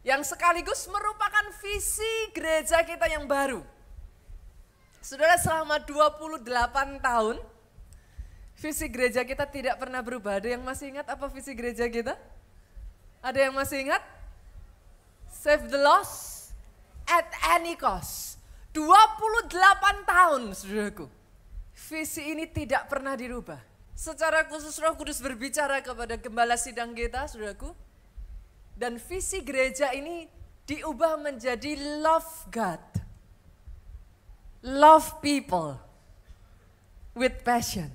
yang sekaligus merupakan visi gereja kita yang baru. Saudara selama 28 tahun visi gereja kita tidak pernah berubah. Ada yang masih ingat apa visi gereja kita? Ada yang masih ingat? Save the lost at any cost. 28 tahun saudaraku. Visi ini tidak pernah dirubah. Secara khusus roh kudus berbicara kepada gembala sidang kita saudaraku dan visi gereja ini diubah menjadi love God. Love people with passion.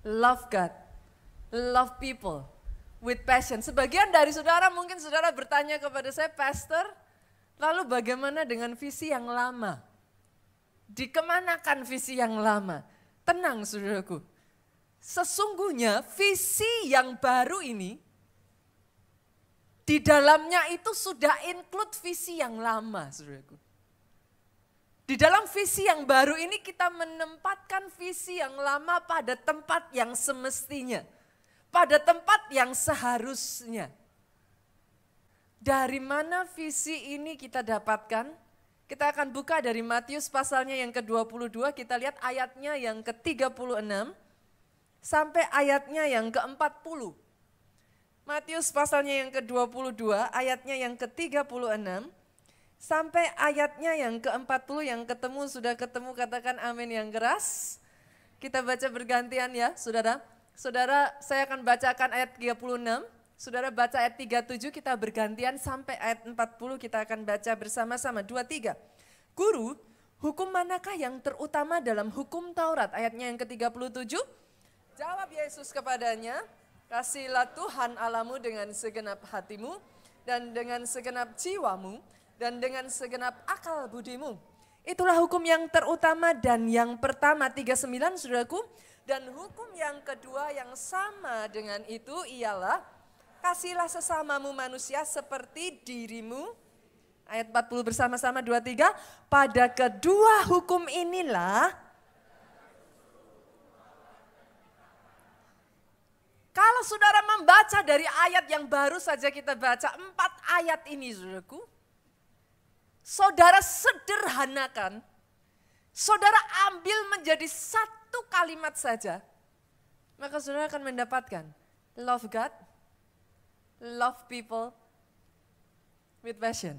Love God. Love people with passion. Sebagian dari saudara mungkin saudara bertanya kepada saya, Pastor, lalu bagaimana dengan visi yang lama? Dikemanakan visi yang lama? Tenang saudaraku, sesungguhnya visi yang baru ini di dalamnya itu sudah include visi yang lama, saudaraku. Di dalam visi yang baru ini kita menempatkan visi yang lama pada tempat yang semestinya. Pada tempat yang seharusnya. Dari mana visi ini kita dapatkan? Kita akan buka dari Matius pasalnya yang ke-22, kita lihat ayatnya yang ke-36 sampai ayatnya yang ke-40. Matius pasalnya yang ke-22, ayatnya yang ke-36, sampai ayatnya yang ke-40 yang ketemu, sudah ketemu katakan amin yang keras. Kita baca bergantian ya saudara. Saudara saya akan bacakan ayat 36, saudara baca ayat 37 kita bergantian sampai ayat 40 kita akan baca bersama-sama. 23. Guru, hukum manakah yang terutama dalam hukum Taurat? Ayatnya yang ke-37. Jawab Yesus kepadanya, kasihlah Tuhan alamu dengan segenap hatimu, dan dengan segenap jiwamu, dan dengan segenap akal budimu. Itulah hukum yang terutama dan yang pertama 39 saudaraku. Dan hukum yang kedua yang sama dengan itu ialah kasihlah sesamamu manusia seperti dirimu. Ayat 40 bersama-sama 23. Pada kedua hukum inilah Kalau saudara membaca dari ayat yang baru saja kita baca, empat ayat ini saudaraku. Saudara sederhanakan, saudara ambil menjadi satu kalimat saja. Maka saudara akan mendapatkan love God, love people with passion.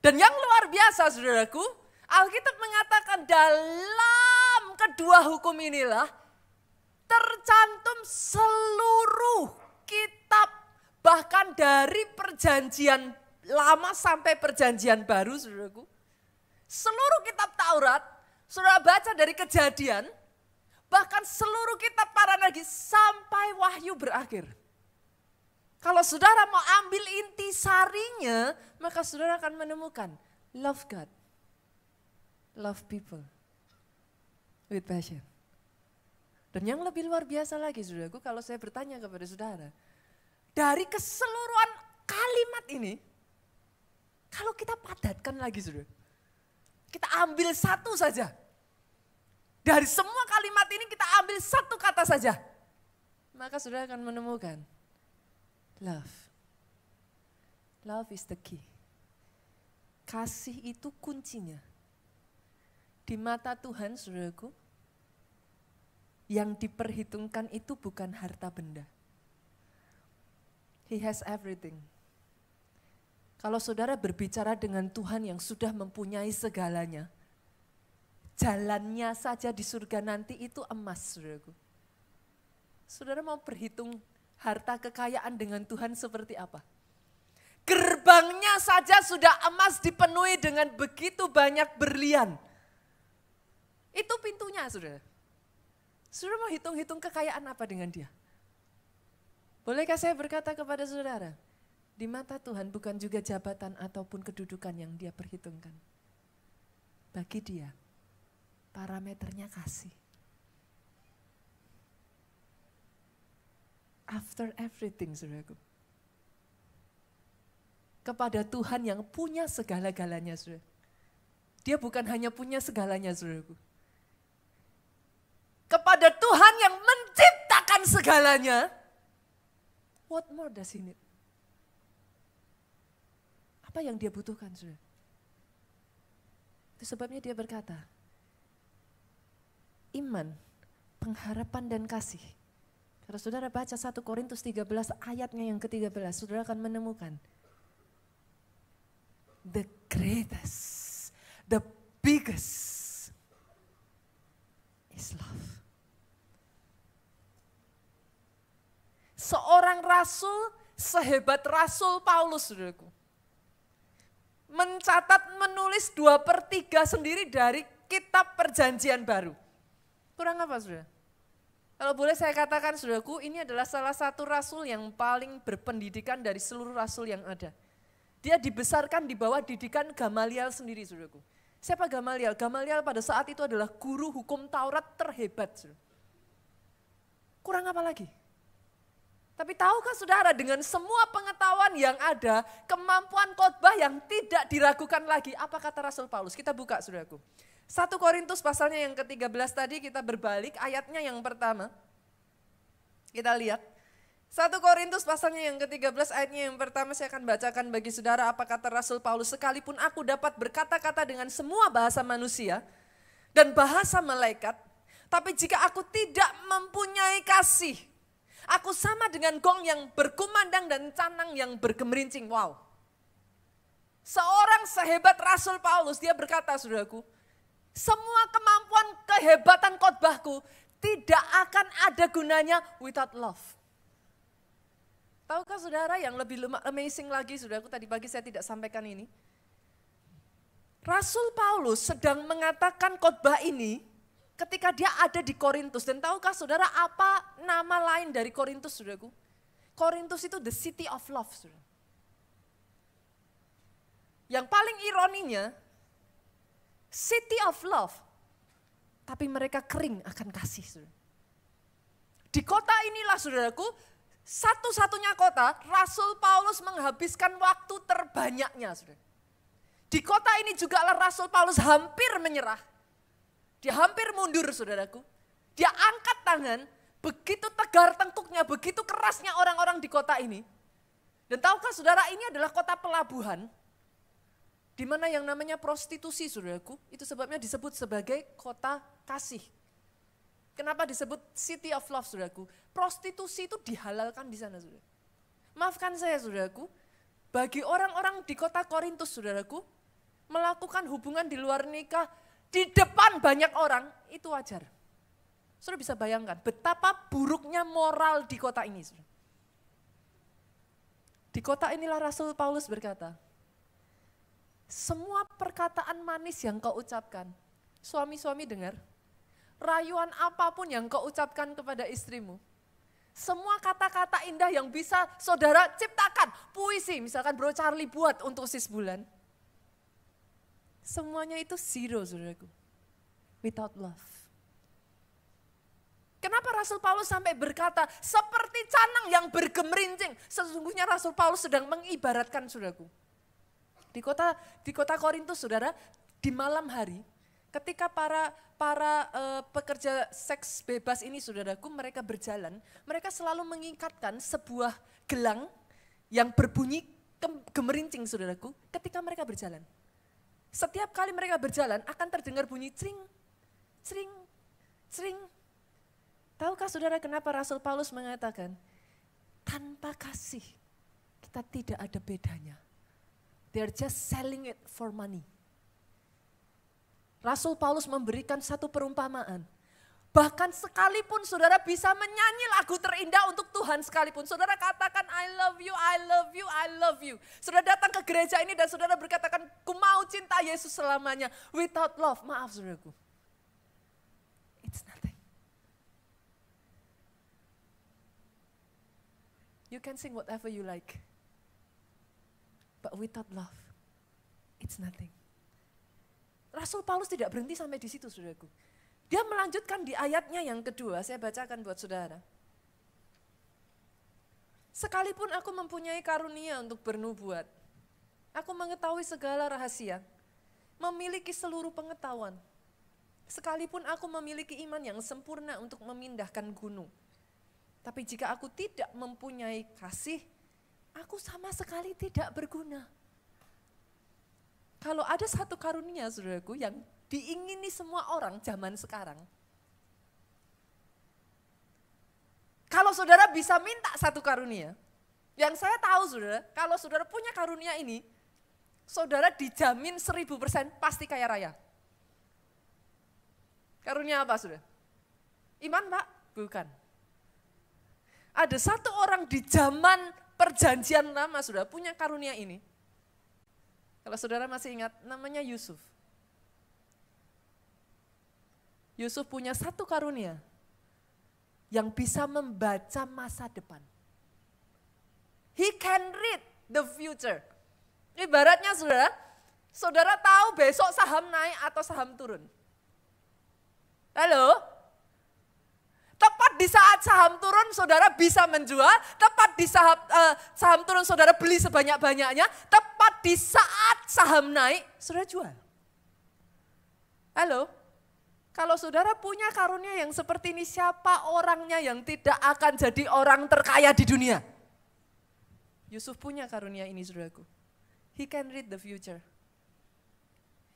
Dan yang luar biasa saudaraku, Alkitab mengatakan dalam kedua hukum inilah tercantum seluruh kitab bahkan dari perjanjian lama sampai perjanjian baru saudaraku. Seluruh kitab Taurat, sudah baca dari kejadian, bahkan seluruh kitab para nabi sampai wahyu berakhir. Kalau saudara mau ambil inti sarinya, maka saudara akan menemukan love God, love people with passion. Dan yang lebih luar biasa lagi saudaraku kalau saya bertanya kepada saudara. Dari keseluruhan kalimat ini, kalau kita padatkan lagi saudara. Kita ambil satu saja. Dari semua kalimat ini kita ambil satu kata saja. Maka saudara akan menemukan love. Love is the key. Kasih itu kuncinya. Di mata Tuhan saudaraku, yang diperhitungkan itu bukan harta benda. He has everything. Kalau saudara berbicara dengan Tuhan yang sudah mempunyai segalanya, jalannya saja di surga nanti itu emas, saudaraku. Saudara mau berhitung harta kekayaan dengan Tuhan seperti apa? Gerbangnya saja sudah emas dipenuhi dengan begitu banyak berlian. Itu pintunya, saudara. Saudara mau hitung-hitung kekayaan apa dengan dia? Bolehkah saya berkata kepada saudara, di mata Tuhan bukan juga jabatan ataupun kedudukan yang dia perhitungkan. Bagi dia, parameternya kasih. After everything, saudaraku. Kepada Tuhan yang punya segala-galanya, saudara. Dia bukan hanya punya segalanya, saudaraku kepada Tuhan yang menciptakan segalanya, what more does he need? Apa yang dia butuhkan, saudara? Itu sebabnya dia berkata, iman, pengharapan dan kasih. Kalau saudara baca 1 Korintus 13 ayatnya yang ke-13, saudara akan menemukan the greatest, the biggest is love. seorang rasul sehebat rasul Paulus, saudaraku. Mencatat, menulis dua per tiga sendiri dari kitab perjanjian baru. Kurang apa, saudara? Kalau boleh saya katakan, saudaraku, ini adalah salah satu rasul yang paling berpendidikan dari seluruh rasul yang ada. Dia dibesarkan di bawah didikan Gamaliel sendiri, saudaraku. Siapa Gamaliel? Gamaliel pada saat itu adalah guru hukum Taurat terhebat. Saudara. Kurang apa lagi? Tapi tahukah saudara dengan semua pengetahuan yang ada, kemampuan khotbah yang tidak diragukan lagi. Apa kata Rasul Paulus? Kita buka saudaraku. 1 Korintus pasalnya yang ke-13 tadi kita berbalik ayatnya yang pertama. Kita lihat. 1 Korintus pasalnya yang ke-13 ayatnya yang pertama saya akan bacakan bagi saudara apa kata Rasul Paulus. Sekalipun aku dapat berkata-kata dengan semua bahasa manusia dan bahasa malaikat, tapi jika aku tidak mempunyai kasih, Aku sama dengan gong yang berkumandang dan canang yang bergemerincing. Wow. Seorang sehebat Rasul Paulus, dia berkata, saudaraku, semua kemampuan kehebatan khotbahku tidak akan ada gunanya without love. Tahukah saudara yang lebih amazing lagi, saudaraku tadi pagi saya tidak sampaikan ini. Rasul Paulus sedang mengatakan khotbah ini ketika dia ada di Korintus. Dan tahukah saudara apa nama lain dari Korintus saudaraku? Korintus itu the city of love saudara. Yang paling ironinya, city of love, tapi mereka kering akan kasih saudara. Di kota inilah saudaraku, satu-satunya kota Rasul Paulus menghabiskan waktu terbanyaknya. Saudara. Di kota ini juga Rasul Paulus hampir menyerah. Dia hampir mundur saudaraku. Dia angkat tangan, begitu tegar tengkuknya, begitu kerasnya orang-orang di kota ini. Dan tahukah saudara ini adalah kota pelabuhan. Di mana yang namanya prostitusi saudaraku, itu sebabnya disebut sebagai kota kasih. Kenapa disebut City of Love, saudaraku? Prostitusi itu dihalalkan di sana, saudara. Maafkan saya, saudaraku. Bagi orang-orang di kota Korintus, saudaraku, melakukan hubungan di luar nikah di depan banyak orang, itu wajar. Saudara bisa bayangkan betapa buruknya moral di kota ini. Saudara. Di kota inilah Rasul Paulus berkata, semua perkataan manis yang kau ucapkan, suami-suami dengar, rayuan apapun yang kau ucapkan kepada istrimu, semua kata-kata indah yang bisa saudara ciptakan, puisi misalkan Bro Charlie buat untuk sis bulan, Semuanya itu zero, saudaraku. Without love. Kenapa Rasul Paulus sampai berkata, seperti canang yang bergemerincing. Sesungguhnya Rasul Paulus sedang mengibaratkan, saudaraku. Di kota di kota Korintus, saudara, di malam hari, ketika para para e, pekerja seks bebas ini, saudaraku, mereka berjalan, mereka selalu mengikatkan sebuah gelang yang berbunyi gemerincing, saudaraku, ketika mereka berjalan. Setiap kali mereka berjalan akan terdengar bunyi cring, cring, cring. Tahukah saudara kenapa Rasul Paulus mengatakan, tanpa kasih kita tidak ada bedanya. They are just selling it for money. Rasul Paulus memberikan satu perumpamaan Bahkan sekalipun saudara bisa menyanyi lagu terindah untuk Tuhan sekalipun. Saudara katakan I love you, I love you, I love you. Saudara datang ke gereja ini dan saudara berkatakan ku mau cinta Yesus selamanya. Without love, maaf saudaraku. It's nothing. You can sing whatever you like. But without love, it's nothing. Rasul Paulus tidak berhenti sampai di situ saudaraku dia melanjutkan di ayatnya yang kedua, saya bacakan buat saudara. Sekalipun aku mempunyai karunia untuk bernubuat, aku mengetahui segala rahasia, memiliki seluruh pengetahuan. Sekalipun aku memiliki iman yang sempurna untuk memindahkan gunung, tapi jika aku tidak mempunyai kasih, aku sama sekali tidak berguna. Kalau ada satu karunia, saudaraku, yang diingini semua orang zaman sekarang. Kalau saudara bisa minta satu karunia, yang saya tahu saudara, kalau saudara punya karunia ini, saudara dijamin seribu persen pasti kaya raya. Karunia apa saudara? Iman pak? Bukan. Ada satu orang di zaman perjanjian lama sudah punya karunia ini. Kalau saudara masih ingat namanya Yusuf. Yusuf punya satu karunia yang bisa membaca masa depan. He can read the future. Ibaratnya saudara, saudara tahu besok saham naik atau saham turun. Halo? Tepat di saat saham turun saudara bisa menjual, tepat di saat eh, saham turun saudara beli sebanyak-banyaknya, tepat di saat saham naik saudara jual. Halo? Kalau saudara punya karunia yang seperti ini, siapa orangnya yang tidak akan jadi orang terkaya di dunia? Yusuf punya karunia ini, saudaraku. He can read the future.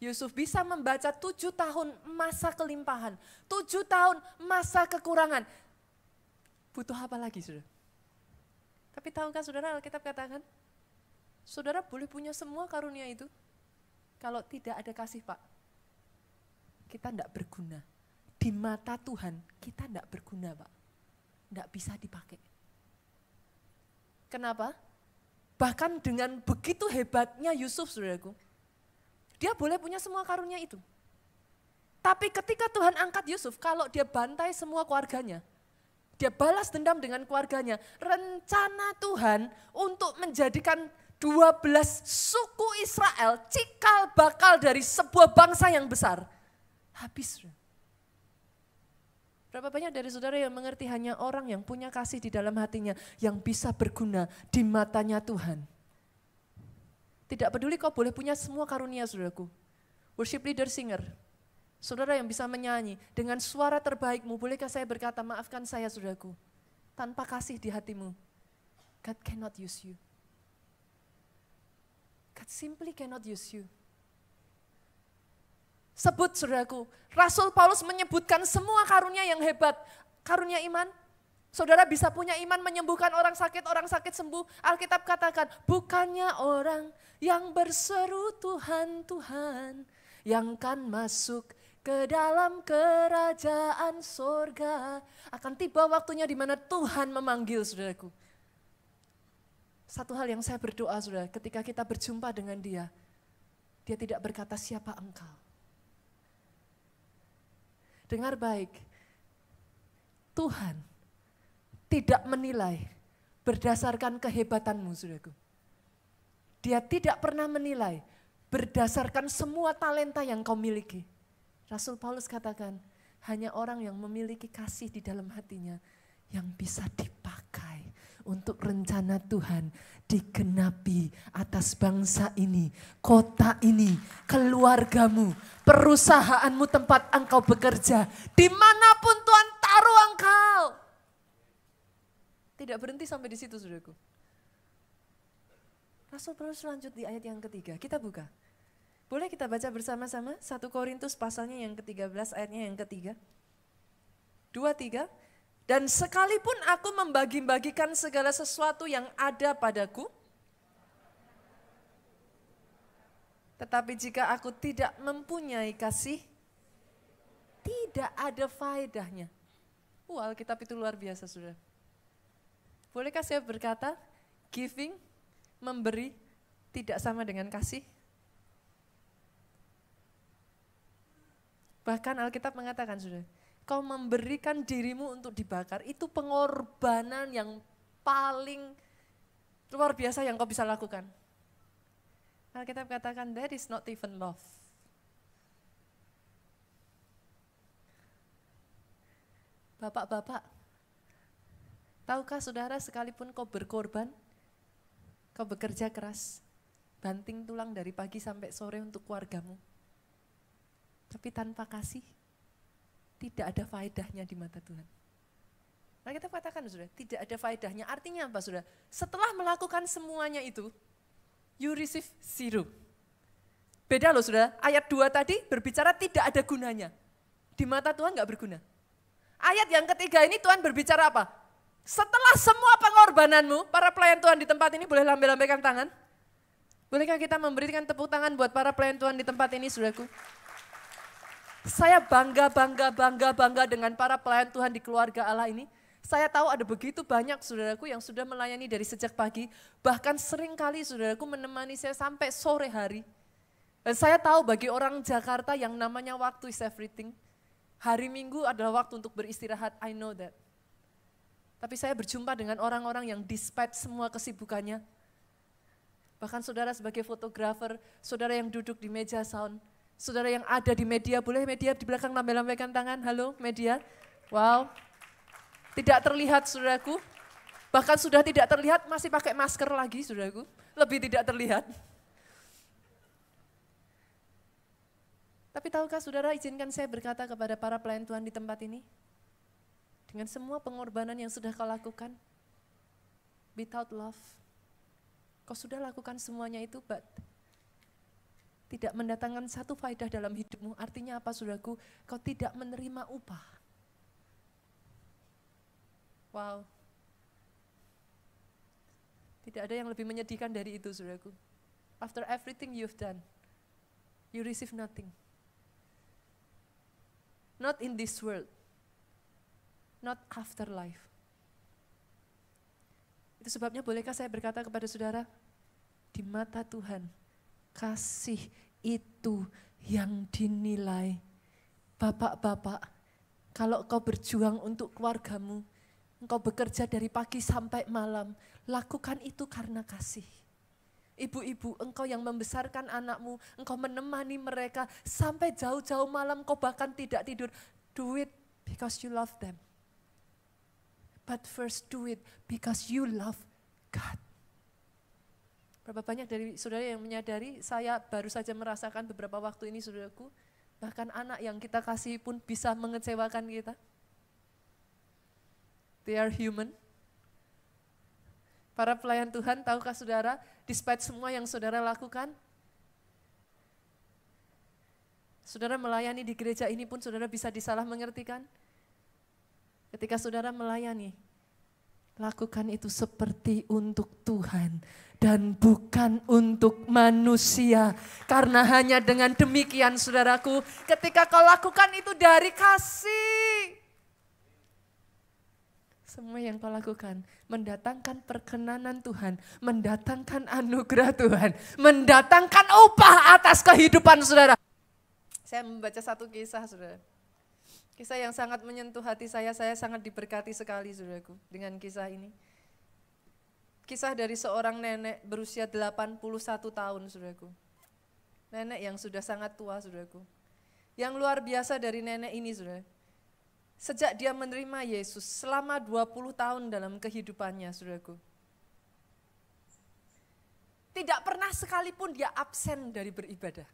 Yusuf bisa membaca tujuh tahun masa kelimpahan, tujuh tahun masa kekurangan. Butuh apa lagi, saudara? Tapi tahukah saudara Alkitab katakan, saudara boleh punya semua karunia itu kalau tidak ada kasih, Pak kita tidak berguna. Di mata Tuhan kita tidak berguna Pak. Tidak bisa dipakai. Kenapa? Bahkan dengan begitu hebatnya Yusuf saudaraku. Dia boleh punya semua karunia itu. Tapi ketika Tuhan angkat Yusuf, kalau dia bantai semua keluarganya, dia balas dendam dengan keluarganya. Rencana Tuhan untuk menjadikan 12 suku Israel cikal bakal dari sebuah bangsa yang besar. Habis. Berapa banyak dari saudara yang mengerti hanya orang yang punya kasih di dalam hatinya yang bisa berguna di matanya Tuhan. Tidak peduli kau boleh punya semua karunia saudaraku. Worship leader singer. Saudara yang bisa menyanyi dengan suara terbaikmu, bolehkah saya berkata maafkan saya saudaraku. Tanpa kasih di hatimu, God cannot use you. God simply cannot use you. Sebut saudaraku, Rasul Paulus menyebutkan semua karunia yang hebat. Karunia iman, Saudara bisa punya iman menyembuhkan orang sakit, orang sakit sembuh. Alkitab katakan, bukannya orang yang berseru Tuhan, Tuhan, yang kan masuk ke dalam kerajaan sorga. Akan tiba waktunya di mana Tuhan memanggil saudaraku. Satu hal yang saya berdoa saudara, ketika kita berjumpa dengan dia, dia tidak berkata siapa engkau. Dengar baik, Tuhan tidak menilai berdasarkan kehebatanmu, saudaraku. Dia tidak pernah menilai berdasarkan semua talenta yang kau miliki. Rasul Paulus katakan, hanya orang yang memiliki kasih di dalam hatinya yang bisa dipakai untuk rencana Tuhan digenapi atas bangsa ini, kota ini, keluargamu, perusahaanmu tempat engkau bekerja, dimanapun Tuhan taruh engkau. Tidak berhenti sampai di situ, saudaraku. Rasul Paulus lanjut di ayat yang ketiga, kita buka. Boleh kita baca bersama-sama Satu Korintus pasalnya yang ke-13, ayatnya yang ketiga. Dua tiga. Dan sekalipun aku membagi-bagikan segala sesuatu yang ada padaku, tetapi jika aku tidak mempunyai kasih, tidak ada faedahnya. Wah, Alkitab itu luar biasa, sudah. Bolehkah saya berkata, giving, memberi, tidak sama dengan kasih? Bahkan Alkitab mengatakan, sudah, Kau memberikan dirimu untuk dibakar. Itu pengorbanan yang paling luar biasa yang kau bisa lakukan. Kita katakan, that is not even love. Bapak-bapak, tahukah saudara sekalipun kau berkorban, kau bekerja keras, banting tulang dari pagi sampai sore untuk keluargamu, tapi tanpa kasih, tidak ada faedahnya di mata Tuhan. Nah kita katakan sudah, tidak ada faedahnya. Artinya apa sudah? Setelah melakukan semuanya itu, you receive zero. Beda loh sudah, ayat 2 tadi berbicara tidak ada gunanya. Di mata Tuhan nggak berguna. Ayat yang ketiga ini Tuhan berbicara apa? Setelah semua pengorbananmu, para pelayan Tuhan di tempat ini boleh lambai-lambaikan tangan? Bolehkah kita memberikan tepuk tangan buat para pelayan Tuhan di tempat ini, saudaraku? Saya bangga, bangga, bangga, bangga dengan para pelayan Tuhan di keluarga Allah ini. Saya tahu ada begitu banyak saudaraku yang sudah melayani dari sejak pagi. Bahkan sering kali saudaraku menemani saya sampai sore hari. Dan eh, saya tahu bagi orang Jakarta yang namanya waktu is everything. Hari Minggu adalah waktu untuk beristirahat, I know that. Tapi saya berjumpa dengan orang-orang yang despite semua kesibukannya. Bahkan saudara sebagai fotografer, saudara yang duduk di meja sound, Saudara yang ada di media, boleh media di belakang lambaikan tangan? Halo media. Wow. Tidak terlihat saudaraku. Bahkan sudah tidak terlihat masih pakai masker lagi saudaraku. Lebih tidak terlihat. Tapi tahukah saudara izinkan saya berkata kepada para pelayan Tuhan di tempat ini? Dengan semua pengorbanan yang sudah kau lakukan, without love, kau sudah lakukan semuanya itu, but tidak mendatangkan satu faedah dalam hidupmu, artinya apa saudaraku? Kau tidak menerima upah. Wow. Tidak ada yang lebih menyedihkan dari itu, saudaraku. After everything you've done, you receive nothing. Not in this world. Not after life. Itu sebabnya bolehkah saya berkata kepada saudara, di mata Tuhan, kasih itu yang dinilai. Bapak-bapak, kalau kau berjuang untuk keluargamu, engkau bekerja dari pagi sampai malam, lakukan itu karena kasih. Ibu-ibu, engkau yang membesarkan anakmu, engkau menemani mereka sampai jauh-jauh malam, kau bahkan tidak tidur. Do it because you love them. But first do it because you love God. Berapa banyak dari saudara yang menyadari, saya baru saja merasakan beberapa waktu ini saudaraku, bahkan anak yang kita kasih pun bisa mengecewakan kita. They are human. Para pelayan Tuhan, tahukah saudara, despite semua yang saudara lakukan, saudara melayani di gereja ini pun saudara bisa disalah mengertikan. Ketika saudara melayani, Lakukan itu seperti untuk Tuhan dan bukan untuk manusia. Karena hanya dengan demikian saudaraku, ketika kau lakukan itu dari kasih. Semua yang kau lakukan mendatangkan perkenanan Tuhan, mendatangkan anugerah Tuhan, mendatangkan upah atas kehidupan saudara. Saya membaca satu kisah saudara. Kisah yang sangat menyentuh hati saya, saya sangat diberkati sekali saudaraku dengan kisah ini. Kisah dari seorang nenek berusia 81 tahun saudaraku. Nenek yang sudah sangat tua saudaraku. Yang luar biasa dari nenek ini saudara. Sejak dia menerima Yesus selama 20 tahun dalam kehidupannya saudaraku. Tidak pernah sekalipun dia absen dari beribadah.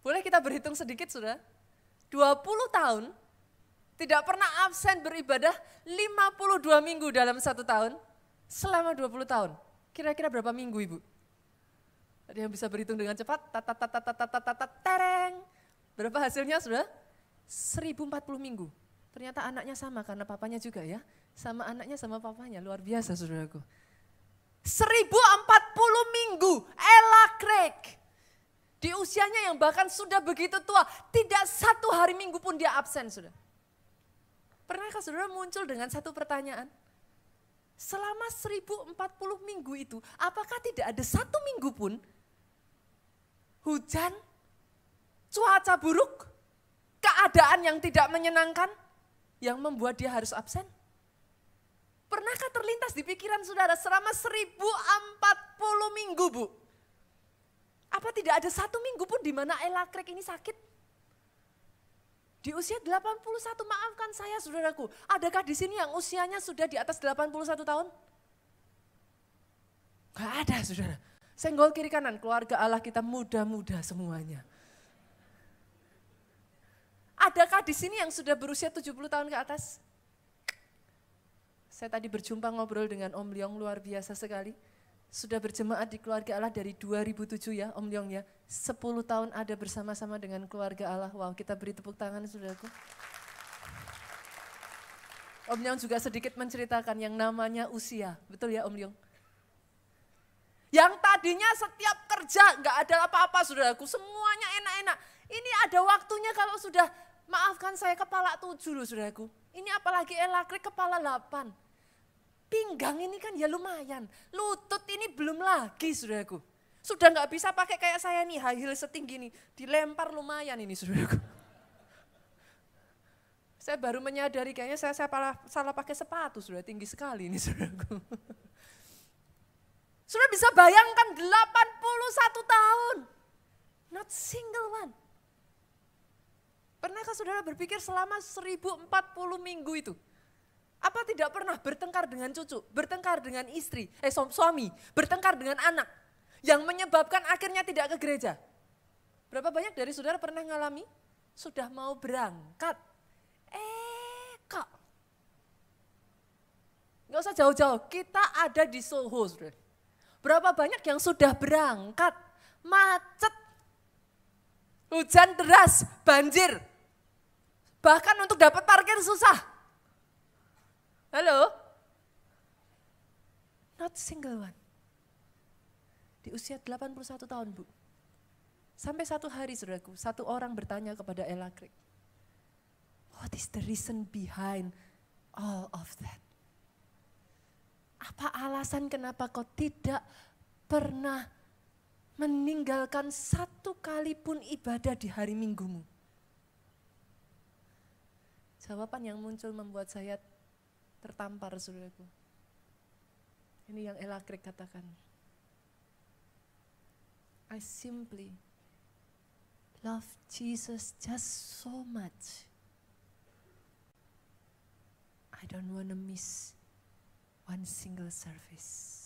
Boleh kita berhitung sedikit sudah? 20 tahun, tidak pernah absen beribadah 52 minggu dalam satu tahun, selama 20 tahun. Kira-kira berapa minggu Ibu? Ada yang bisa berhitung dengan cepat? tata tata tata tata tereng. Berapa hasilnya sudah? 1040 minggu. Ternyata anaknya sama karena papanya juga ya. Sama anaknya sama papanya, luar biasa saudaraku. 1040 minggu, Ella Craig. Di usianya yang bahkan sudah begitu tua, tidak satu hari minggu pun dia absen sudah. Pernahkah saudara muncul dengan satu pertanyaan? Selama 1040 minggu itu, apakah tidak ada satu minggu pun hujan, cuaca buruk, keadaan yang tidak menyenangkan yang membuat dia harus absen? Pernahkah terlintas di pikiran saudara selama 1040 minggu, Bu? Apa tidak ada satu minggu pun di mana Ella Craig ini sakit? Di usia 81, maafkan saya saudaraku, adakah di sini yang usianya sudah di atas 81 tahun? Gak ada saudara. Senggol kiri kanan, keluarga Allah kita muda-muda semuanya. Adakah di sini yang sudah berusia 70 tahun ke atas? Saya tadi berjumpa ngobrol dengan Om Liong luar biasa sekali sudah berjemaat di keluarga Allah dari 2007 ya Om Leong ya. 10 tahun ada bersama-sama dengan keluarga Allah. Wow kita beri tepuk tangan saudaraku. Om Leong juga sedikit menceritakan yang namanya usia. Betul ya Om Leong? Yang tadinya setiap kerja nggak ada apa-apa saudaraku. Semuanya enak-enak. Ini ada waktunya kalau sudah maafkan saya kepala tujuh loh saudaraku. Ini apalagi elakrik kepala delapan. Pinggang ini kan ya lumayan. Lutut ini belum lagi saudaraku. Sudah nggak bisa pakai kayak saya nih high heel setinggi ini. Dilempar lumayan ini saudaraku. Saya baru menyadari kayaknya saya, saya salah, salah pakai sepatu sudah tinggi sekali ini saudaraku. Sudah bisa bayangkan 81 tahun. Not single one. Pernahkah saudara berpikir selama 1040 minggu itu? Apa tidak pernah bertengkar dengan cucu, bertengkar dengan istri, eh suami, bertengkar dengan anak yang menyebabkan akhirnya tidak ke gereja? Berapa banyak dari saudara pernah mengalami? sudah mau berangkat? Eh, kok nggak usah jauh-jauh, kita ada di Soho, saudara. Berapa banyak yang sudah berangkat, macet, hujan deras, banjir, bahkan untuk dapat parkir susah. Halo? Not single one. Di usia 81 tahun, Bu. Sampai satu hari, saudaraku, satu orang bertanya kepada Ella Craig, What is the reason behind all of that? Apa alasan kenapa kau tidak pernah meninggalkan satu kali pun ibadah di hari minggumu? Jawaban yang muncul membuat saya tertampar saudaraku. Ini yang Elakrik katakan. I simply love Jesus just so much. I don't want to miss one single service.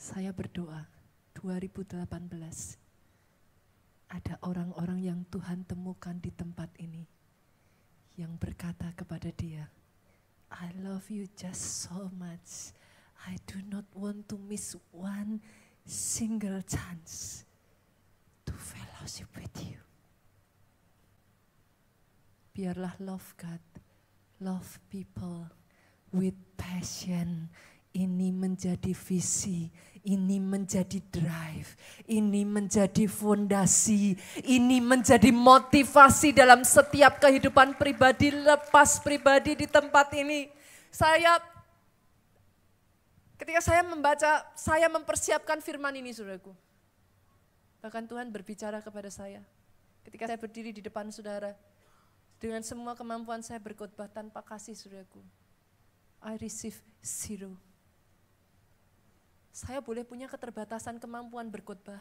Saya berdoa 2018 ada orang-orang yang Tuhan temukan di tempat ini yang berkata kepada dia, "I love you just so much. I do not want to miss one single chance to fellowship with you." Biarlah love God, love people with passion ini menjadi visi, ini menjadi drive, ini menjadi fondasi, ini menjadi motivasi dalam setiap kehidupan pribadi, lepas pribadi di tempat ini. Saya ketika saya membaca, saya mempersiapkan firman ini Saudaraku. Bahkan Tuhan berbicara kepada saya. Ketika saya berdiri di depan saudara, dengan semua kemampuan saya berkhotbah tanpa kasih Saudaraku. I receive zero saya boleh punya keterbatasan kemampuan berkhotbah.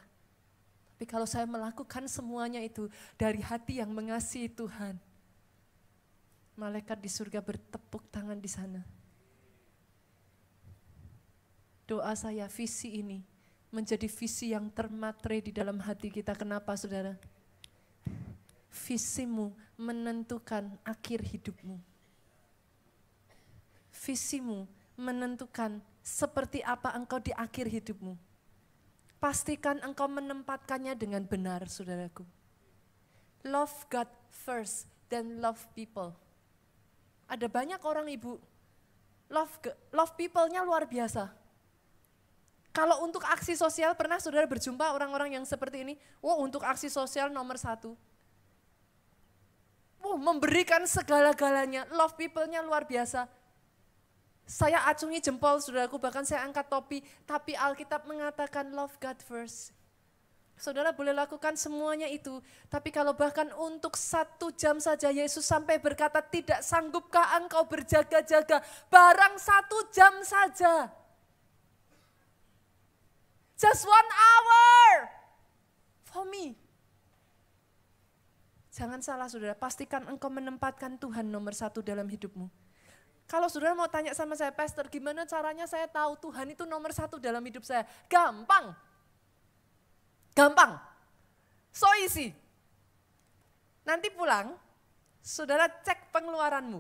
Tapi kalau saya melakukan semuanya itu dari hati yang mengasihi Tuhan, malaikat di surga bertepuk tangan di sana. Doa saya, visi ini menjadi visi yang termatre di dalam hati kita. Kenapa, saudara? Visimu menentukan akhir hidupmu. Visimu menentukan seperti apa engkau di akhir hidupmu. Pastikan engkau menempatkannya dengan benar, saudaraku. Love God first, then love people. Ada banyak orang ibu, love, love people-nya luar biasa. Kalau untuk aksi sosial, pernah saudara berjumpa orang-orang yang seperti ini? Wah, oh, wow, untuk aksi sosial nomor satu. Oh, memberikan segala-galanya, love people-nya luar biasa. Saya acungi jempol saudaraku, bahkan saya angkat topi. Tapi Alkitab mengatakan love God first. Saudara boleh lakukan semuanya itu, tapi kalau bahkan untuk satu jam saja Yesus sampai berkata, tidak sanggupkah engkau berjaga-jaga, barang satu jam saja. Just one hour for me. Jangan salah saudara, pastikan engkau menempatkan Tuhan nomor satu dalam hidupmu. Kalau saudara mau tanya sama saya, Pastor, gimana caranya saya tahu Tuhan itu nomor satu dalam hidup saya? Gampang. Gampang. So easy. Nanti pulang, saudara cek pengeluaranmu.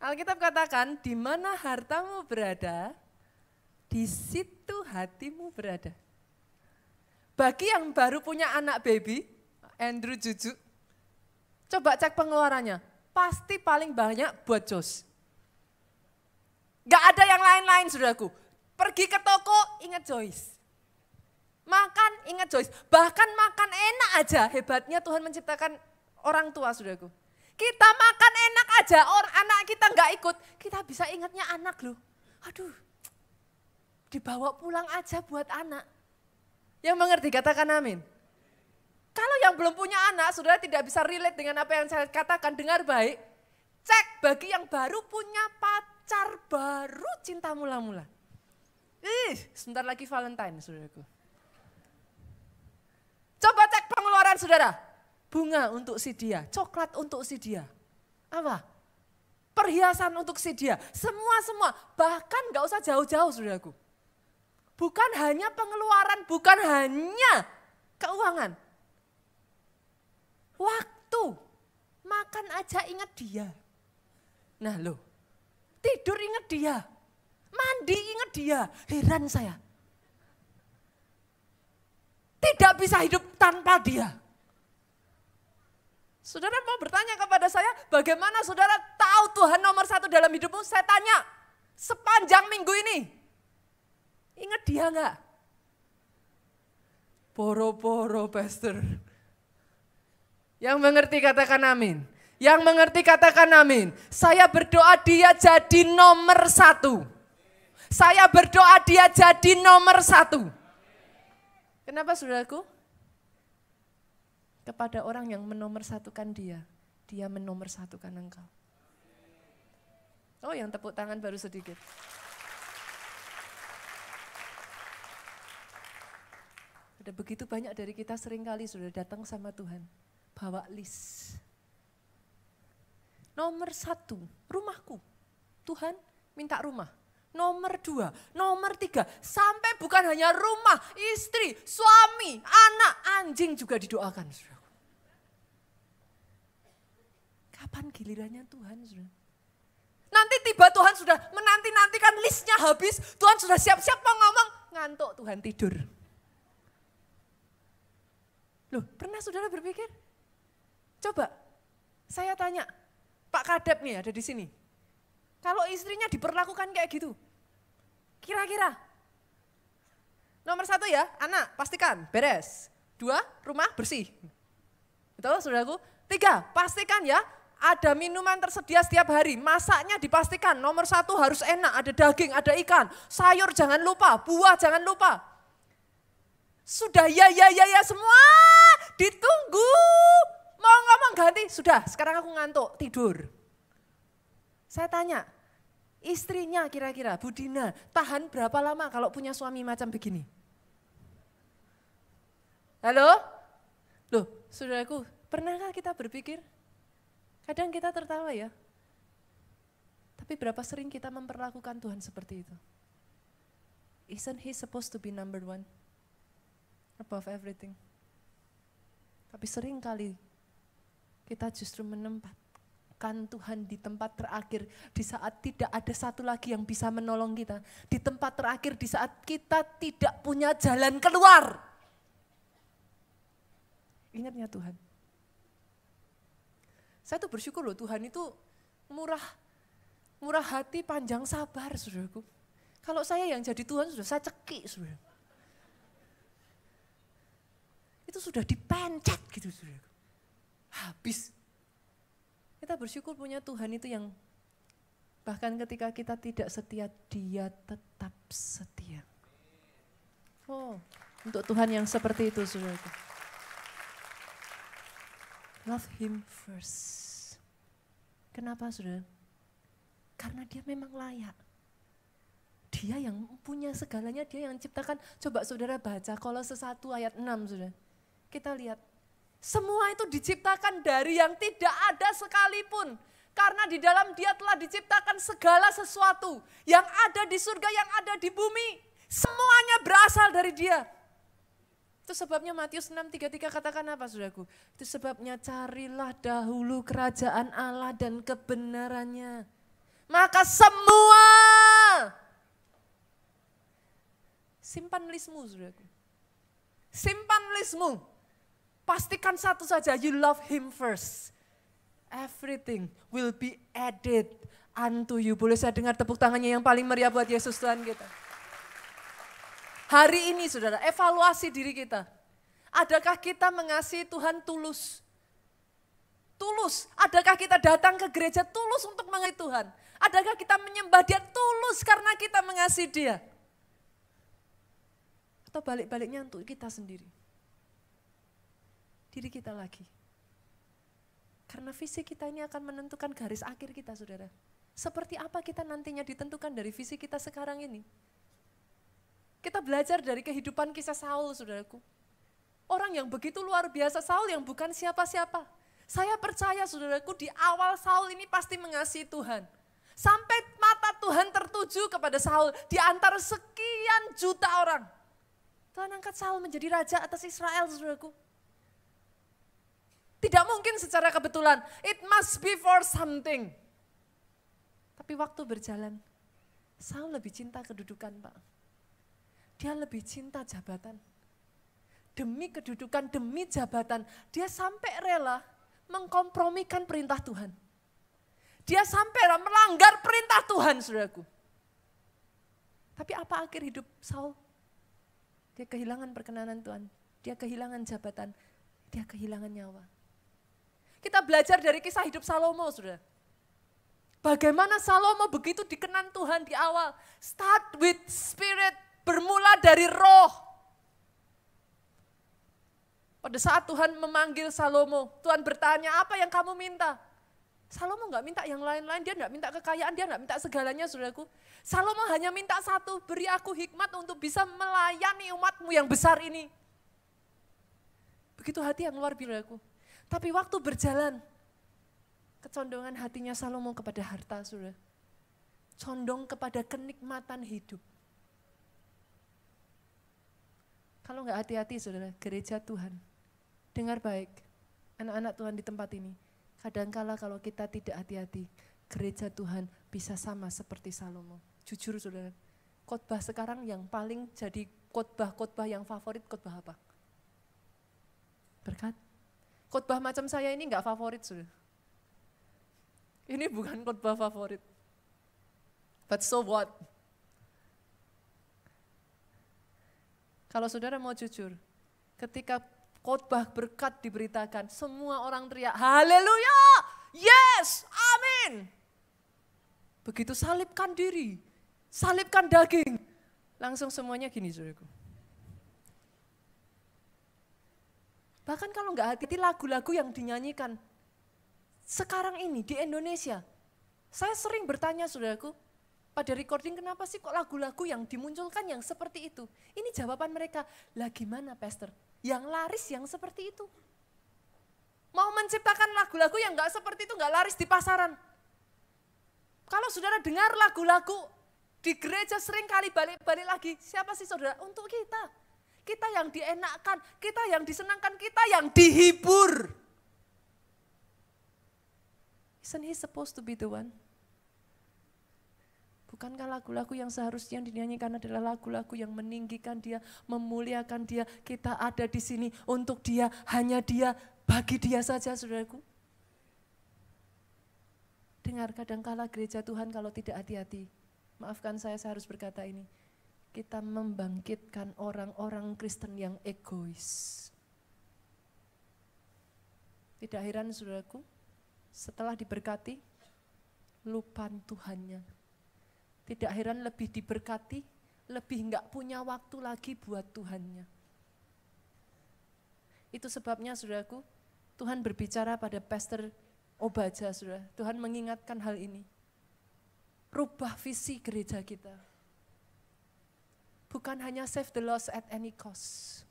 Alkitab katakan, di mana hartamu berada, di situ hatimu berada. Bagi yang baru punya anak baby, Andrew Juju, coba cek pengeluarannya pasti paling banyak buat Jos. Gak ada yang lain-lain saudaraku. Pergi ke toko ingat Joyce. Makan ingat Joyce. Bahkan makan enak aja. Hebatnya Tuhan menciptakan orang tua saudaraku. Kita makan enak aja, orang anak kita nggak ikut. Kita bisa ingatnya anak loh. Aduh, dibawa pulang aja buat anak. Yang mengerti katakan amin. Kalau yang belum punya anak, saudara tidak bisa relate dengan apa yang saya katakan, dengar baik. Cek bagi yang baru punya pacar baru cinta mula-mula. Ih, sebentar lagi Valentine, saudaraku. Coba cek pengeluaran saudara. Bunga untuk si dia, coklat untuk si dia. Apa? Perhiasan untuk si dia. Semua-semua, bahkan gak usah jauh-jauh saudaraku. Bukan hanya pengeluaran, bukan hanya keuangan. Waktu. Makan aja ingat dia. Nah lo tidur ingat dia. Mandi ingat dia. Heran saya. Tidak bisa hidup tanpa dia. Saudara mau bertanya kepada saya, bagaimana saudara tahu Tuhan nomor satu dalam hidupmu? Saya tanya, sepanjang minggu ini, ingat dia enggak? Poro-poro Pastor. Yang mengerti katakan amin. Yang mengerti katakan amin. Saya berdoa dia jadi nomor satu. Saya berdoa dia jadi nomor satu. Kenapa saudaraku? Kepada orang yang menomorsatukan dia, dia menomorsatukan engkau. Oh yang tepuk tangan baru sedikit. Ada begitu banyak dari kita seringkali sudah datang sama Tuhan bawa list. Nomor satu, rumahku. Tuhan minta rumah. Nomor dua, nomor tiga, sampai bukan hanya rumah, istri, suami, anak, anjing juga didoakan. Kapan gilirannya Tuhan? Nanti tiba Tuhan sudah menanti-nantikan listnya habis. Tuhan sudah siap-siap mau ngomong. Ngantuk Tuhan tidur. Loh pernah saudara berpikir? Coba saya tanya, Pak Kadep nih ada di sini. Kalau istrinya diperlakukan kayak gitu, kira-kira nomor satu ya, anak pastikan beres. Dua, rumah bersih. Betul, saudaraku? Tiga, pastikan ya ada minuman tersedia setiap hari, masaknya dipastikan, nomor satu harus enak, ada daging, ada ikan, sayur jangan lupa, buah jangan lupa. Sudah ya, ya, ya, ya, semua ditunggu. Mau ngomong ganti, sudah sekarang aku ngantuk, tidur. Saya tanya, istrinya kira-kira, Budina, tahan berapa lama kalau punya suami macam begini? Halo? Loh, saudaraku, pernahkah kita berpikir? Kadang kita tertawa ya, tapi berapa sering kita memperlakukan Tuhan seperti itu? Isn't he supposed to be number one? Above everything. Tapi sering kali kita justru menempatkan Tuhan di tempat terakhir, di saat tidak ada satu lagi yang bisa menolong kita. Di tempat terakhir, di saat kita tidak punya jalan keluar. Ingatnya Tuhan. Saya tuh bersyukur loh Tuhan itu murah, murah hati, panjang sabar, saudaraku. Kalau saya yang jadi Tuhan sudah saya cekik, saudara. Itu sudah dipencet gitu, saudara habis. Kita bersyukur punya Tuhan itu yang bahkan ketika kita tidak setia, dia tetap setia. Oh, untuk Tuhan yang seperti itu, saudara. Love him first. Kenapa, saudara? Karena dia memang layak. Dia yang punya segalanya, dia yang ciptakan. Coba saudara baca kalau sesatu ayat 6, saudara. Kita lihat semua itu diciptakan dari yang tidak ada sekalipun. Karena di dalam dia telah diciptakan segala sesuatu. Yang ada di surga, yang ada di bumi. Semuanya berasal dari dia. Itu sebabnya Matius 6:33 katakan apa Saudaraku? Itu sebabnya carilah dahulu kerajaan Allah dan kebenarannya. Maka semua simpan listmu Saudaraku. Simpan listmu. Pastikan satu saja, you love him first. Everything will be added unto you. Boleh saya dengar tepuk tangannya yang paling meriah buat Yesus Tuhan kita. Hari ini saudara, evaluasi diri kita. Adakah kita mengasihi Tuhan tulus? Tulus. Adakah kita datang ke gereja tulus untuk mengasihi Tuhan? Adakah kita menyembah dia tulus karena kita mengasihi dia? Atau balik-baliknya untuk kita sendiri? diri kita lagi. Karena visi kita ini akan menentukan garis akhir kita, saudara. Seperti apa kita nantinya ditentukan dari visi kita sekarang ini. Kita belajar dari kehidupan kisah Saul, saudaraku. Orang yang begitu luar biasa, Saul yang bukan siapa-siapa. Saya percaya, saudaraku, di awal Saul ini pasti mengasihi Tuhan. Sampai mata Tuhan tertuju kepada Saul di antara sekian juta orang. Tuhan angkat Saul menjadi raja atas Israel, saudaraku. Tidak mungkin secara kebetulan. It must be for something. Tapi waktu berjalan, Saul lebih cinta kedudukan, Pak. Dia lebih cinta jabatan. Demi kedudukan, demi jabatan, dia sampai rela mengkompromikan perintah Tuhan. Dia sampai rela melanggar perintah Tuhan, saudaraku. Tapi apa akhir hidup Saul? Dia kehilangan perkenanan Tuhan, dia kehilangan jabatan, dia kehilangan nyawa. Kita belajar dari kisah hidup Salomo, sudah. Bagaimana Salomo begitu dikenan Tuhan di awal. Start with spirit, bermula dari roh. Pada saat Tuhan memanggil Salomo, Tuhan bertanya, apa yang kamu minta? Salomo nggak minta yang lain-lain, dia nggak minta kekayaan, dia nggak minta segalanya, saudaraku. Salomo hanya minta satu, beri aku hikmat untuk bisa melayani umatmu yang besar ini. Begitu hati yang luar biasa aku. Tapi waktu berjalan, kecondongan hatinya Salomo kepada harta, sudah Condong kepada kenikmatan hidup. Kalau nggak hati-hati, saudara, gereja Tuhan. Dengar baik, anak-anak Tuhan di tempat ini. Kadangkala kalau kita tidak hati-hati, gereja Tuhan bisa sama seperti Salomo. Jujur, saudara, khotbah sekarang yang paling jadi khotbah-khotbah yang favorit khotbah apa? Berkat Khotbah macam saya ini nggak favorit sudah. Ini bukan khotbah favorit. But so what? Kalau saudara mau jujur, ketika khotbah berkat diberitakan, semua orang teriak, haleluya, yes, amin. Begitu salibkan diri, salibkan daging, langsung semuanya gini saudaraku. Bahkan kalau nggak hati-hati lagu-lagu yang dinyanyikan. Sekarang ini di Indonesia, saya sering bertanya saudaraku, pada recording kenapa sih kok lagu-lagu yang dimunculkan yang seperti itu? Ini jawaban mereka, lah gimana pastor? Yang laris yang seperti itu. Mau menciptakan lagu-lagu yang nggak seperti itu, nggak laris di pasaran. Kalau saudara dengar lagu-lagu di gereja sering kali balik-balik lagi, siapa sih saudara? Untuk kita. Kita yang dienakkan, kita yang disenangkan, kita yang dihibur. Isn't he supposed to be the one? Bukankah lagu-lagu yang seharusnya dinyanyikan adalah lagu-lagu yang meninggikan dia, memuliakan dia, kita ada di sini untuk dia, hanya dia, bagi dia saja saudaraku. Dengar, kadangkala gereja Tuhan kalau tidak hati-hati. Maafkan saya, saya harus berkata ini kita membangkitkan orang-orang Kristen yang egois. Tidak heran saudaraku, setelah diberkati, lupan Tuhannya. Tidak heran lebih diberkati, lebih enggak punya waktu lagi buat Tuhannya. Itu sebabnya saudaraku, Tuhan berbicara pada pastor Obaja, saudara. Tuhan mengingatkan hal ini. Rubah visi gereja kita Bukan hanya save the lost at any cost.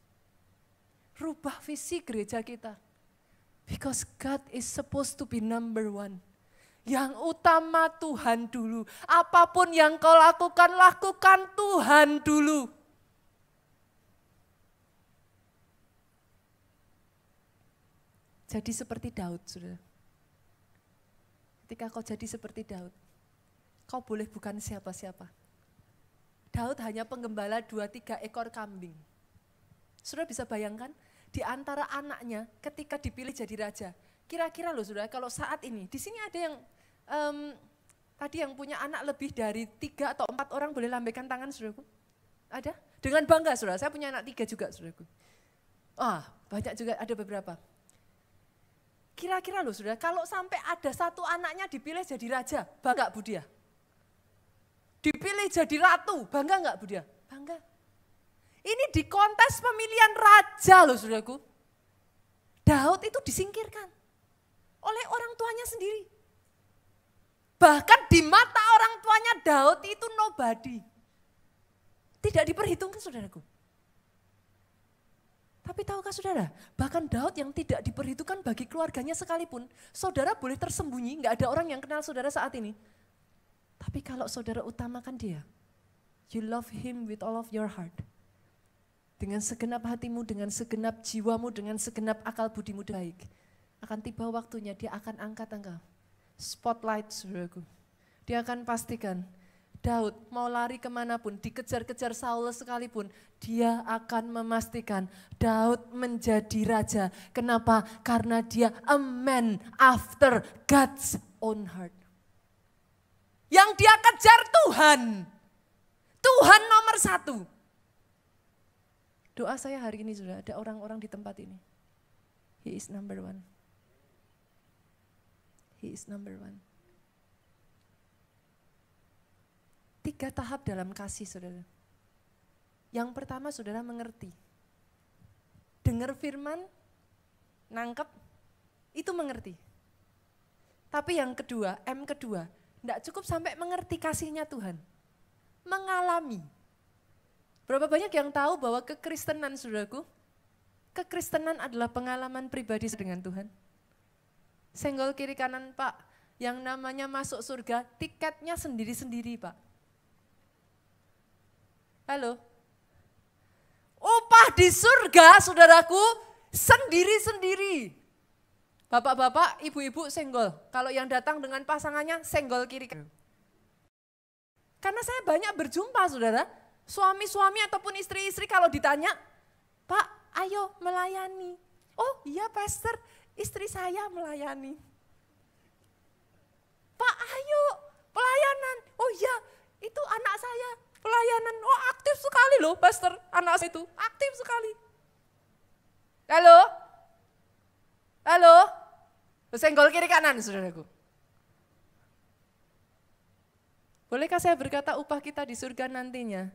Rubah visi gereja kita. Because God is supposed to be number one. Yang utama Tuhan dulu. Apapun yang kau lakukan, lakukan Tuhan dulu. Jadi seperti Daud, sudah. Ketika kau jadi seperti Daud, kau boleh bukan siapa-siapa Daud hanya penggembala dua tiga ekor kambing. Sudah bisa bayangkan di antara anaknya ketika dipilih jadi raja. Kira-kira loh sudah kalau saat ini di sini ada yang um, tadi yang punya anak lebih dari tiga atau empat orang boleh lambaikan tangan saudaraku? Ada? Dengan bangga sudah. saya punya anak tiga juga saudaraku. Ah, banyak juga ada beberapa. Kira-kira loh sudah? kalau sampai ada satu anaknya dipilih jadi raja, bangga budia. Dipilih jadi ratu, bangga nggak Bu dia? Bangga. Ini di kontes pemilihan raja loh saudaraku. Daud itu disingkirkan oleh orang tuanya sendiri. Bahkan di mata orang tuanya Daud itu nobody. Tidak diperhitungkan saudaraku. Tapi tahukah saudara, bahkan Daud yang tidak diperhitungkan bagi keluarganya sekalipun, saudara boleh tersembunyi, nggak ada orang yang kenal saudara saat ini. Tapi kalau saudara utamakan dia, you love him with all of your heart. Dengan segenap hatimu, dengan segenap jiwamu, dengan segenap akal budimu baik. Akan tiba waktunya, dia akan angkat engkau. Spotlight, saudaraku. Dia akan pastikan, Daud mau lari kemanapun, dikejar-kejar Saul sekalipun, dia akan memastikan Daud menjadi raja. Kenapa? Karena dia a man after God's own heart. Yang dia kejar Tuhan. Tuhan nomor satu. Doa saya hari ini sudah ada orang-orang di tempat ini. He is number one. He is number one. Tiga tahap dalam kasih saudara. Yang pertama saudara mengerti. Dengar firman, nangkep, itu mengerti. Tapi yang kedua, M kedua, tidak cukup sampai mengerti kasihnya Tuhan. Mengalami. Berapa banyak yang tahu bahwa kekristenan, saudaraku, kekristenan adalah pengalaman pribadi dengan Tuhan. Senggol kiri kanan, Pak, yang namanya masuk surga, tiketnya sendiri-sendiri, Pak. Halo? Upah di surga, saudaraku, sendiri-sendiri Bapak-bapak, ibu-ibu senggol. Kalau yang datang dengan pasangannya senggol kiri. Karena saya banyak berjumpa saudara, suami-suami ataupun istri-istri kalau ditanya, Pak ayo melayani. Oh iya pastor, istri saya melayani. Pak ayo pelayanan. Oh iya itu anak saya pelayanan. Oh aktif sekali loh pastor anak saya itu, aktif sekali. Halo? Halo? Senggol kiri kanan, saudaraku. Bolehkah saya berkata upah kita di surga nantinya?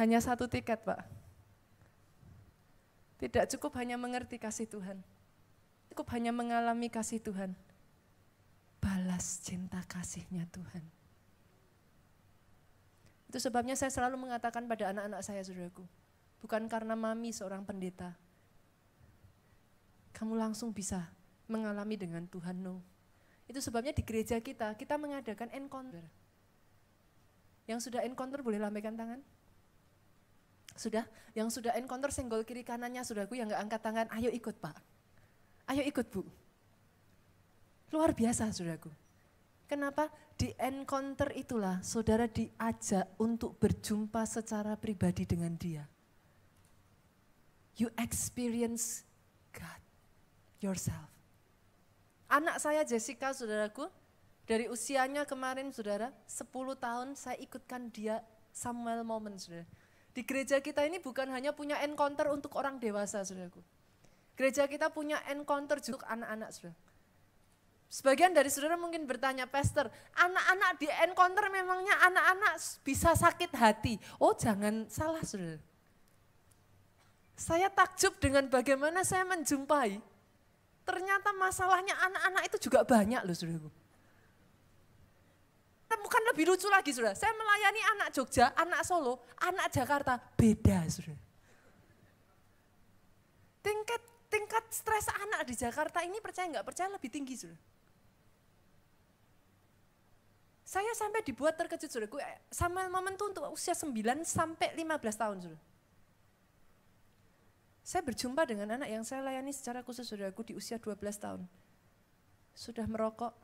Hanya satu tiket, Pak. Tidak cukup hanya mengerti kasih Tuhan. Cukup hanya mengalami kasih Tuhan. Balas cinta kasihnya Tuhan. Itu sebabnya saya selalu mengatakan pada anak-anak saya, saudaraku. Bukan karena mami seorang pendeta. Kamu langsung bisa mengalami dengan Tuhan no. Itu sebabnya di gereja kita, kita mengadakan encounter. Yang sudah encounter boleh lambaikan tangan? Sudah? Yang sudah encounter senggol kiri kanannya, sudahku yang nggak angkat tangan, ayo ikut pak. Ayo ikut bu. Luar biasa sudahku. Kenapa? Di encounter itulah saudara diajak untuk berjumpa secara pribadi dengan dia. You experience God yourself. Anak saya Jessica, saudaraku, dari usianya kemarin saudara, 10 tahun saya ikutkan dia Samuel Moment saudara. Di gereja kita ini bukan hanya punya encounter untuk orang dewasa saudaraku. Gereja kita punya encounter juga untuk anak-anak saudara. Sebagian dari saudara mungkin bertanya, Pastor, anak-anak di encounter memangnya anak-anak bisa sakit hati. Oh jangan salah saudara. Saya takjub dengan bagaimana saya menjumpai Ternyata masalahnya anak-anak itu juga banyak loh saudaraku. Kan bukan lebih lucu lagi saudara, saya melayani anak Jogja, anak Solo, anak Jakarta, beda saudara. Tingkat tingkat stres anak di Jakarta ini percaya nggak percaya lebih tinggi saudara. Saya sampai dibuat terkejut saudaraku, eh, sama momentum untuk usia 9 sampai 15 tahun saudara. Saya berjumpa dengan anak yang saya layani secara khusus saudaraku di usia 12 tahun. Sudah merokok,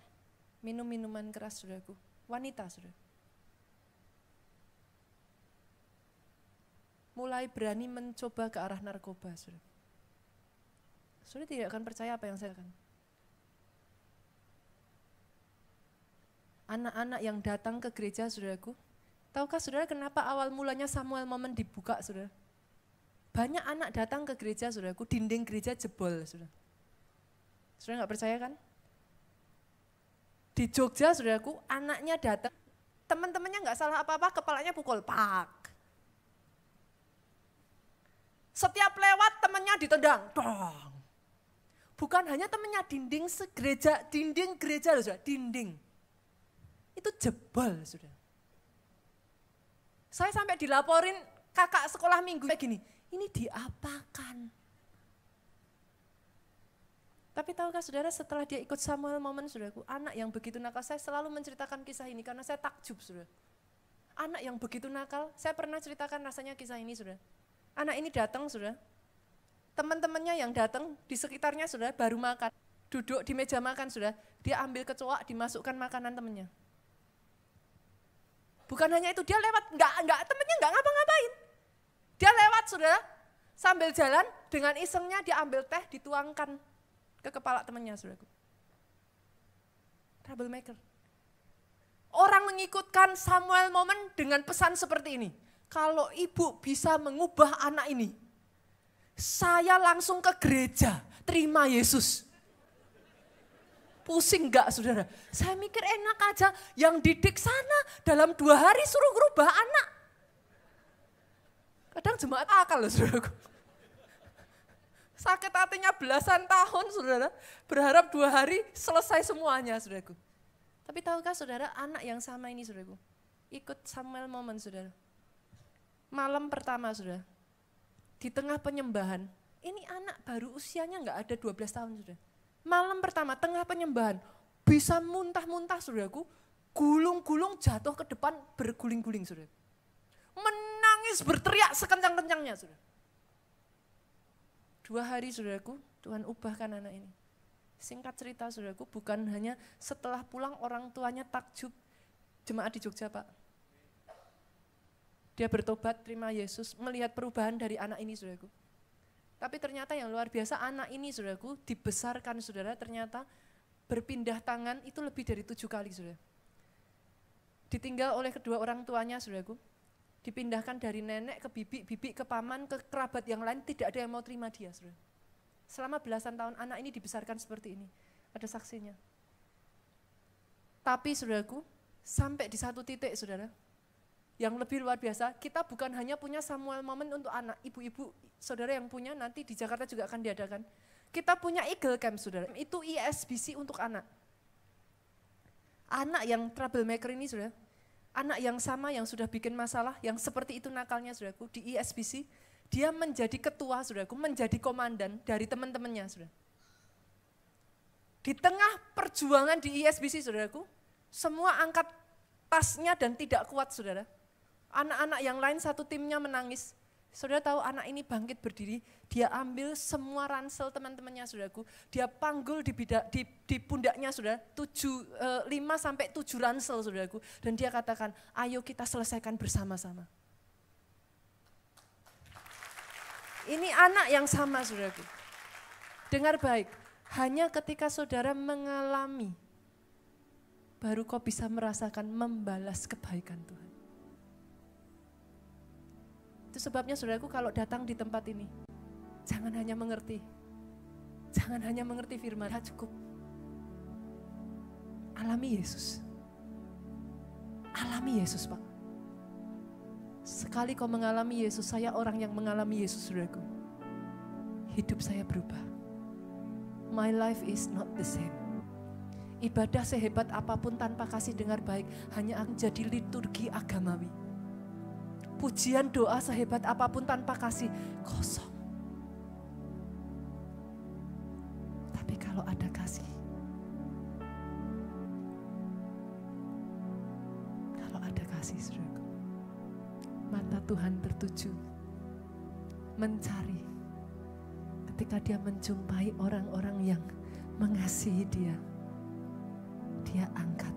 minum minuman keras saudaraku. Wanita saudara. Mulai berani mencoba ke arah narkoba saudara. Sudah tidak akan percaya apa yang saya akan. Anak-anak yang datang ke gereja saudaraku, tahukah saudara kenapa awal mulanya Samuel Momen dibuka saudara? Banyak anak datang ke gereja, saudaraku, dinding gereja jebol, sudah. Saudara nggak percaya kan? Di Jogja, saudaraku, anaknya datang, teman-temannya nggak salah apa-apa, kepalanya pukul pak. Setiap lewat temannya ditendang, dong. Bukan hanya temannya dinding segereja, dinding gereja loh, saudara, dinding. Itu jebol, sudah. Saya sampai dilaporin kakak sekolah minggu kayak gini, ini diapakan? Tapi tahukah saudara setelah dia ikut Samuel momen saudaraku, anak yang begitu nakal, saya selalu menceritakan kisah ini karena saya takjub saudara. Anak yang begitu nakal, saya pernah ceritakan rasanya kisah ini saudara. Anak ini datang saudara, teman-temannya yang datang di sekitarnya sudah baru makan, duduk di meja makan sudah, dia ambil kecoak dimasukkan makanan temannya. Bukan hanya itu, dia lewat, enggak, enggak, temannya enggak ngapa-ngapain. Dia lewat saudara, sambil jalan dengan isengnya dia ambil teh dituangkan ke kepala temannya saudaraku. maker Orang mengikutkan Samuel Momen dengan pesan seperti ini. Kalau ibu bisa mengubah anak ini, saya langsung ke gereja terima Yesus. Pusing nggak saudara? Saya mikir enak aja, yang didik sana dalam dua hari suruh berubah anak Kadang jemaat akal loh saudaraku. Sakit hatinya belasan tahun saudara, berharap dua hari selesai semuanya saudaraku. Tapi tahukah saudara anak yang sama ini saudaraku, ikut Samuel momen saudara. Malam pertama saudara, di tengah penyembahan, ini anak baru usianya nggak ada 12 tahun sudah. Malam pertama tengah penyembahan, bisa muntah-muntah saudaraku, gulung-gulung jatuh ke depan berguling-guling saudara. Men menangis berteriak sekencang-kencangnya. sudah. Dua hari saudaraku, Tuhan ubahkan anak ini. Singkat cerita saudaraku, bukan hanya setelah pulang orang tuanya takjub jemaat di Jogja Pak. Dia bertobat, terima Yesus, melihat perubahan dari anak ini saudaraku. Tapi ternyata yang luar biasa anak ini saudaraku dibesarkan saudara ternyata berpindah tangan itu lebih dari tujuh kali saudara. Ditinggal oleh kedua orang tuanya saudaraku dipindahkan dari nenek ke bibi, bibi ke paman, ke kerabat yang lain, tidak ada yang mau terima dia. Saudara. Selama belasan tahun anak ini dibesarkan seperti ini. Ada saksinya. Tapi saudaraku, sampai di satu titik saudara, yang lebih luar biasa, kita bukan hanya punya Samuel Moment untuk anak, ibu-ibu saudara yang punya nanti di Jakarta juga akan diadakan. Kita punya Eagle Camp saudara, itu ISBC untuk anak. Anak yang troublemaker ini saudara, anak yang sama yang sudah bikin masalah, yang seperti itu nakalnya saudaraku, di ISBC, e dia menjadi ketua saudaraku, menjadi komandan dari teman-temannya saudara. Di tengah perjuangan di ISBC e saudaraku, semua angkat tasnya dan tidak kuat saudara. Anak-anak yang lain satu timnya menangis. Saudara tahu anak ini bangkit berdiri, dia ambil semua ransel teman-temannya saudaraku, dia panggul di, bidak, di, di pundaknya saudara, tujuh, e, lima sampai tujuh ransel saudaraku. Dan dia katakan, ayo kita selesaikan bersama-sama. Ini anak yang sama saudaraku. Dengar baik, hanya ketika saudara mengalami, baru kau bisa merasakan membalas kebaikan Tuhan. Itu sebabnya saudaraku kalau datang di tempat ini, jangan hanya mengerti. Jangan hanya mengerti firman, tak ya, cukup. Alami Yesus. Alami Yesus, Pak. Sekali kau mengalami Yesus, saya orang yang mengalami Yesus, saudaraku. Hidup saya berubah. My life is not the same. Ibadah sehebat apapun tanpa kasih dengar baik, hanya akan jadi liturgi agamawi pujian doa sehebat apapun tanpa kasih kosong. Tapi kalau ada kasih, kalau ada kasih, saudara, mata Tuhan tertuju mencari ketika dia menjumpai orang-orang yang mengasihi dia, dia angkat